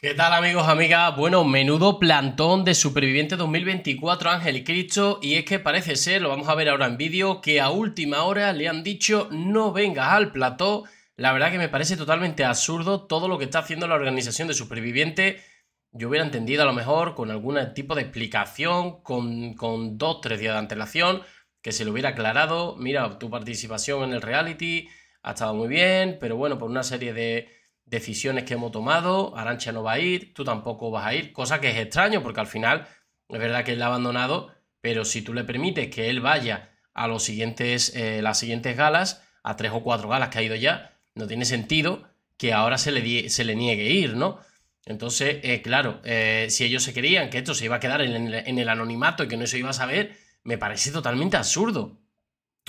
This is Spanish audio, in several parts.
¿Qué tal amigos, amigas? Bueno, menudo plantón de Superviviente 2024 Ángel Cristo y es que parece ser, lo vamos a ver ahora en vídeo, que a última hora le han dicho no vengas al plató. La verdad que me parece totalmente absurdo todo lo que está haciendo la organización de Superviviente. Yo hubiera entendido a lo mejor con algún tipo de explicación, con, con dos, tres días de antelación, que se lo hubiera aclarado. Mira, tu participación en el reality ha estado muy bien, pero bueno, por una serie de decisiones que hemos tomado, Arancha no va a ir, tú tampoco vas a ir, cosa que es extraño porque al final es verdad que él ha abandonado, pero si tú le permites que él vaya a los siguientes, eh, las siguientes galas, a tres o cuatro galas que ha ido ya, no tiene sentido que ahora se le, se le niegue ir, ¿no? Entonces, eh, claro, eh, si ellos se querían que esto se iba a quedar en el, anonimato y que no se iba a saber, me parece totalmente absurdo.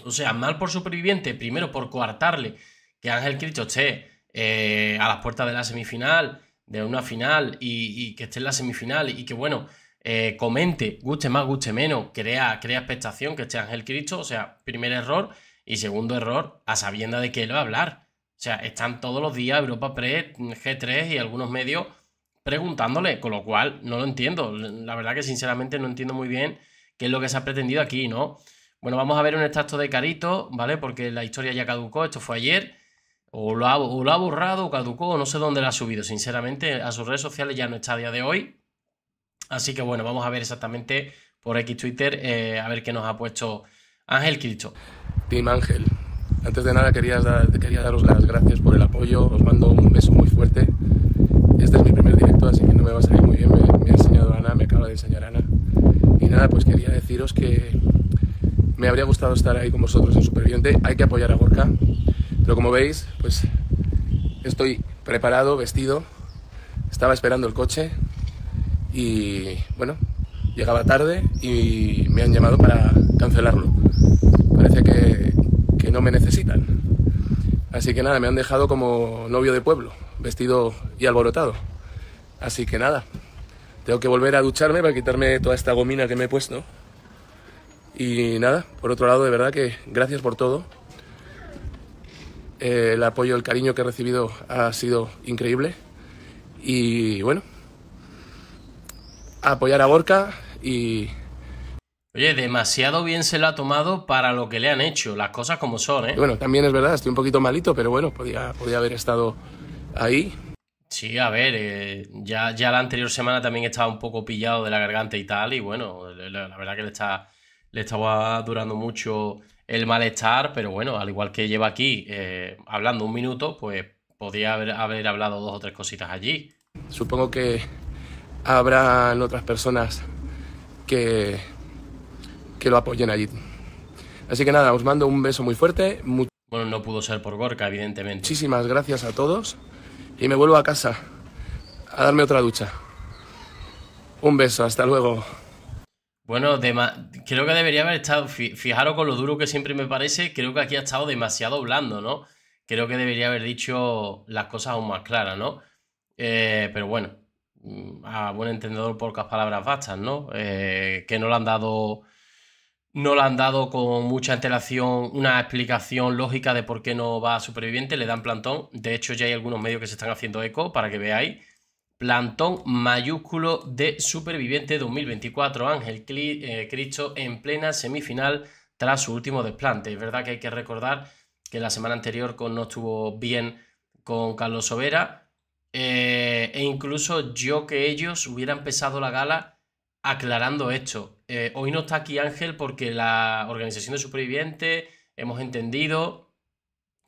O sea, mal por superviviente, primero por coartarle que Ángel Cristo esté eh, a las puertas de la semifinal, de una final y, que esté en la semifinal y que, bueno, eh, comente, guste más, guste menos, crea, crea expectación que esté Ángel Cristo. O sea, primer error y segundo error a sabienda de que él va a hablar. O sea, están todos los días Europa Pre G3 y algunos medios preguntándole, con lo cual no lo entiendo. La verdad que sinceramente no entiendo muy bien qué es lo que se ha pretendido aquí, ¿no? Bueno, vamos a ver un extracto de Carito, ¿vale? Porque la historia ya caducó, esto fue ayer. O lo, ha, borrado, o caducó, o no sé dónde la ha subido. Sinceramente, a sus redes sociales ya no está a día de hoy. Así que bueno, vamos a ver exactamente por X Twitter, eh, a ver qué nos ha puesto Ángel Cristo. Team Ángel, antes de nada quería, quería daros las gracias por el apoyo, os mando un beso muy fuerte. Este es mi primer directo, así que no me va a salir muy bien, me, ha enseñado Ana, me acaba de enseñar Ana. Y nada, pues quería deciros que me habría gustado estar ahí con vosotros en Superviviente, hay que apoyar a Gorka. Pero como veis, pues estoy preparado, vestido, estaba esperando el coche y bueno, llegaba tarde y me han llamado para cancelarlo. Parece que, no me necesitan. Así que nada, me han dejado como novio de pueblo, vestido y alborotado. Así que nada, tengo que volver a ducharme para quitarme toda esta gomina que me he puesto. Y nada, por otro lado, de verdad que gracias por todo. Eh, el apoyo, el cariño que he recibido ha sido increíble. Y bueno, apoyar a Borca y... Oye, demasiado bien se lo ha tomado para lo que le han hecho, las cosas como son, ¿eh? bueno, también es verdad, estoy un poquito malito, pero bueno, podía, podía haber estado ahí. Sí, a ver, eh, ya, ya la anterior semana también estaba un poco pillado de la garganta y tal, y bueno, la, verdad que le, está, le estaba durando mucho el malestar, pero bueno, al igual que lleva aquí eh, hablando un minuto, pues podía haber, hablado dos o tres cositas allí. Supongo que habrán otras personas que, que lo apoyen allí. Así que nada, os mando un beso muy fuerte. Bueno, no pudo ser por Gorka, evidentemente. Muchísimas gracias a todos y me vuelvo a casa a darme otra ducha. Un beso, hasta luego. Bueno, creo que debería haber estado, fijaros con lo duro que siempre me parece, creo que aquí ha estado demasiado blando, ¿no? Creo que debería haber dicho las cosas aún más claras, ¿no? Eh, pero bueno, mm, a buen entendedor pocas palabras bastan, ¿no? Eh, que no le han dado, no le han dado con mucha antelación una explicación lógica de por qué no va a superviviente, le dan plantón. De hecho, ya hay algunos medios que se están haciendo eco para que veáis Plantón mayúsculo de Superviviente 2024. Ángel eh, Cristo en plena semifinal tras su último desplante. Es verdad que hay que recordar que la semana anterior no estuvo bien con Carlos Sobera. Eh, e incluso yo que ellos hubieran empezado la gala aclarando esto. Eh, hoy no está aquí Ángel porque la organización de Superviviente hemos entendido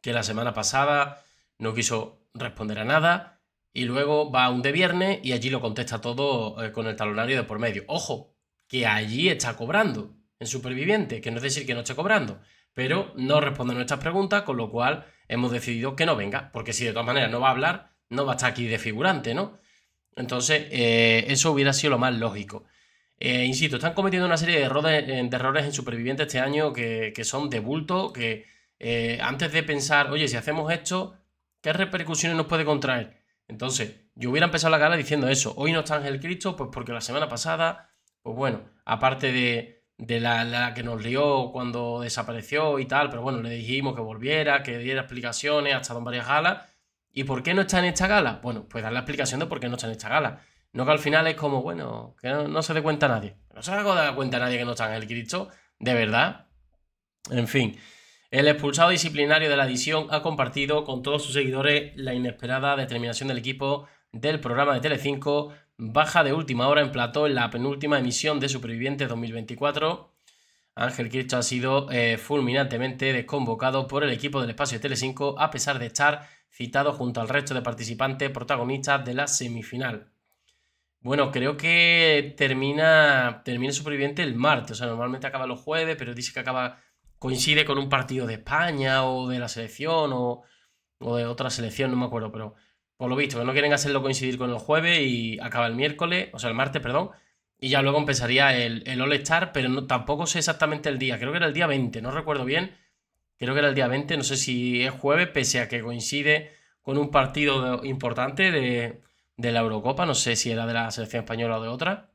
que la semana pasada no quiso responder a nada y luego va un de viernes y allí lo contesta todo eh, con el talonario de por medio. Ojo, que allí está cobrando en superviviente, que no es decir que no esté cobrando, pero no responde a nuestras preguntas, con lo cual hemos decidido que no venga, porque si de todas maneras no va a hablar, no va a estar aquí de figurante, ¿no? Entonces, eh, eso hubiera sido lo más lógico. Eh, insisto, están cometiendo una serie de errores, de errores en superviviente este año que, que son de bulto, que antes de pensar, oye, si hacemos esto, ¿qué repercusiones nos puede contraer? Entonces, yo hubiera empezado la gala diciendo eso. Hoy no está el Cristo, pues porque la semana pasada, pues bueno, aparte de, la, que nos lió cuando desapareció y tal, pero bueno, le dijimos que volviera, que diera explicaciones, ha estado en varias galas. ¿Y por qué no está en esta gala? Bueno, pues dar la explicación de por qué no está en esta gala. No que al final es como, bueno, que no, se dé cuenta a nadie. No se da cuenta a nadie que no está en el Cristo, de verdad. En fin. El expulsado disciplinario de la edición ha compartido con todos sus seguidores la inesperada determinación del equipo del programa de Telecinco, baja de última hora en plató en la penúltima emisión de Supervivientes 2024. Ángel Cristo ha sido eh, fulminantemente desconvocado por el equipo del espacio de Telecinco a pesar de estar citado junto al resto de participantes protagonistas de la semifinal. Bueno, creo que termina, termina Superviviente el martes, o sea, normalmente acaba los jueves, pero dice que acaba coincide con un partido de España o de la selección o, de otra selección, no me acuerdo, pero por lo visto, no quieren hacerlo coincidir con el jueves y acaba el miércoles, o sea, el martes, perdón, y ya luego empezaría el, All-Star, pero no, tampoco sé exactamente el día, creo que era el día 20, no recuerdo bien, creo que era el día 20, no sé si es jueves, pese a que coincide con un partido importante de, de la Eurocopa, no sé si era de la selección española o de otra,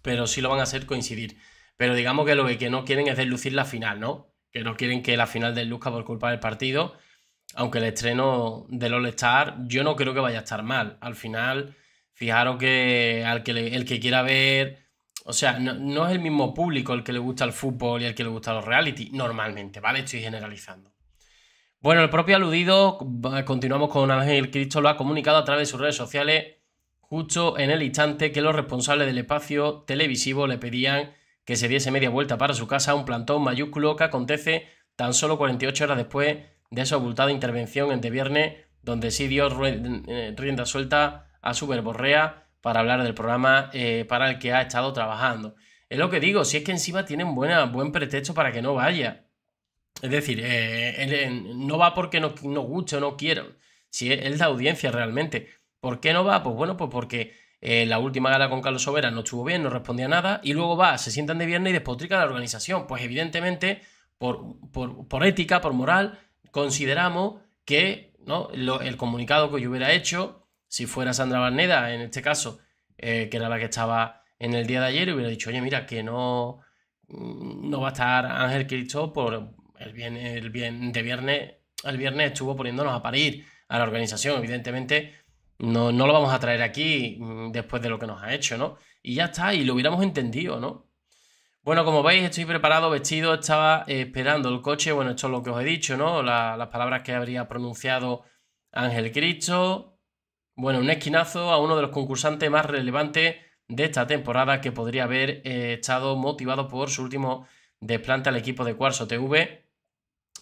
pero sí lo van a hacer coincidir pero digamos que lo que no quieren es deslucir la final, ¿no? Que no quieren que la final desluzca por culpa del partido, aunque el estreno del All-Star yo no creo que vaya a estar mal. Al final, fijaros que, al que el que quiera ver, o sea, no, no es el mismo público el que le gusta el fútbol y el que le gusta los reality, normalmente, ¿vale? Estoy generalizando. Bueno, el propio aludido, continuamos con Ángel Cristo, lo ha comunicado a través de sus redes sociales justo en el instante que los responsables del espacio televisivo le pedían que se diese media vuelta para su casa, un plantón mayúsculo que acontece tan solo 48 horas después de su abultada intervención de viernes, donde sí dio eh, rienda suelta a su verborrea para hablar del programa eh, para el que ha estado trabajando. Es lo que digo, si es que encima tienen buena, buen pretexto para que no vaya. Es decir, eh, no va porque no, no guste o no quiera, Si es, es la audiencia realmente. ¿Por qué no va? Pues bueno, pues porque eh, la última gala con Carlos Sobera no estuvo bien, no respondía nada. Y luego va, se sientan de viernes y despotrica la organización. Pues evidentemente, por, por, ética, por moral, consideramos que ¿no? el comunicado que yo hubiera hecho, si fuera Sandra Barneda, en este caso, eh, que era la que estaba en el día de ayer, hubiera dicho, oye, mira, que no, mm, no va a estar Ángel Cristo por el bien, el bien de viernes, el viernes estuvo poniéndonos a parir a la organización. Evidentemente, no, no lo vamos a traer aquí mm, después de lo que nos ha hecho, ¿no? Y ya está, y lo hubiéramos entendido, ¿no? Bueno, como veis, estoy preparado, vestido, estaba eh, esperando el coche. Bueno, esto es lo que os he dicho, ¿no? las palabras que habría pronunciado Ángel Cristo. Bueno, un esquinazo a uno de los concursantes más relevantes de esta temporada que podría haber eh, estado motivado por su último desplante al equipo de Cuarzo TV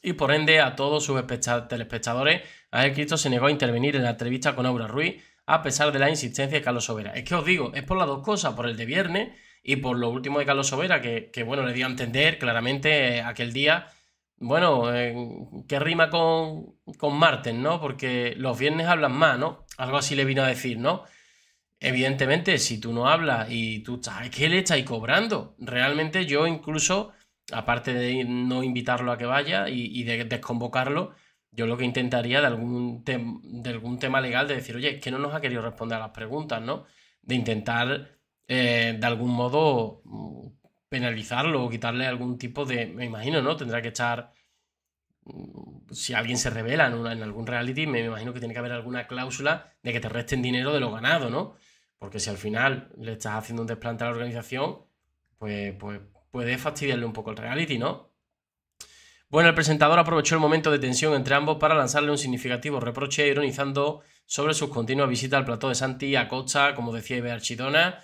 y por ende a todos sus telespectadores, a Cristo se negó a intervenir en la entrevista con Aura Ruiz a pesar de la insistencia de Carlos Sobera. Es que os digo, es por las dos cosas, por el de viernes y por lo último de Carlos Sobera, que, bueno, le dio a entender claramente aquel día, bueno, eh, que rima con, con martes, ¿no? Porque los viernes hablan más, ¿no? Algo así le vino a decir, ¿no? Evidentemente, si tú no hablas y tú estás, que le estáis cobrando. Realmente yo incluso aparte de no invitarlo a que vaya y, de desconvocarlo, yo lo que intentaría de algún, tema legal, de decir, oye, es que no nos ha querido responder a las preguntas, ¿no? De intentar eh, de algún modo mm, penalizarlo o quitarle algún tipo de, me imagino, ¿no? Tendrá que echar, mm, si alguien se revela en, algún reality, me imagino que tiene que haber alguna cláusula de que te resten dinero de lo ganado, ¿no? Porque si al final le estás haciendo un desplante a la organización, pues, pues puede fastidiarle un poco el reality, ¿no? Bueno, el presentador aprovechó el momento de tensión entre ambos para lanzarle un significativo reproche ironizando sobre sus continuas visitas al plató de Santi a Costa, como decía Iber Archidona.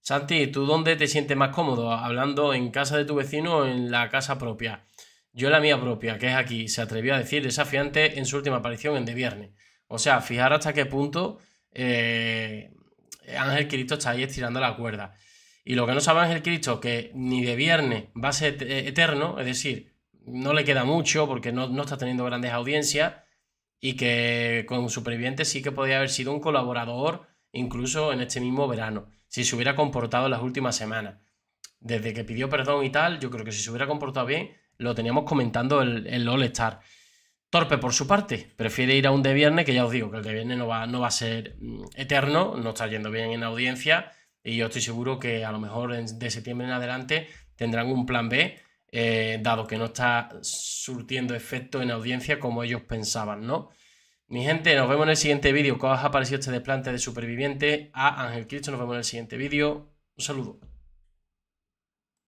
Santi, ¿tú dónde te sientes más cómodo? ¿Hablando en casa de tu vecino o en la casa propia? Yo la mía propia, que es aquí, se atrevió a decir desafiante en su última aparición en De Viernes. O sea, fijar hasta qué punto eh, Ángel Cristo está ahí estirando la cuerda. Y lo que no sabe es el Cristo, que ni de viernes va a ser e-, eterno, es decir, no le queda mucho porque no, está teniendo grandes audiencias y que con superviviente sí que podría haber sido un colaborador incluso en este mismo verano, si se hubiera comportado en las últimas semanas. Desde que pidió perdón y tal, yo creo que si se hubiera comportado bien, lo teníamos comentando el, el All-Star. Torpe por su parte, prefiere ir a un de viernes, que ya os digo que el de viernes no va, no va a ser mm, eterno, no está yendo bien en audiencia y yo estoy seguro que a lo mejor de septiembre en adelante tendrán un plan B, eh, dado que no está surtiendo efecto en audiencia como ellos pensaban, ¿no? Mi gente, nos vemos en el siguiente vídeo. ¿Cómo os ha parecido este desplante de superviviente? A Ángel Cristo, nos vemos en el siguiente vídeo. Un saludo.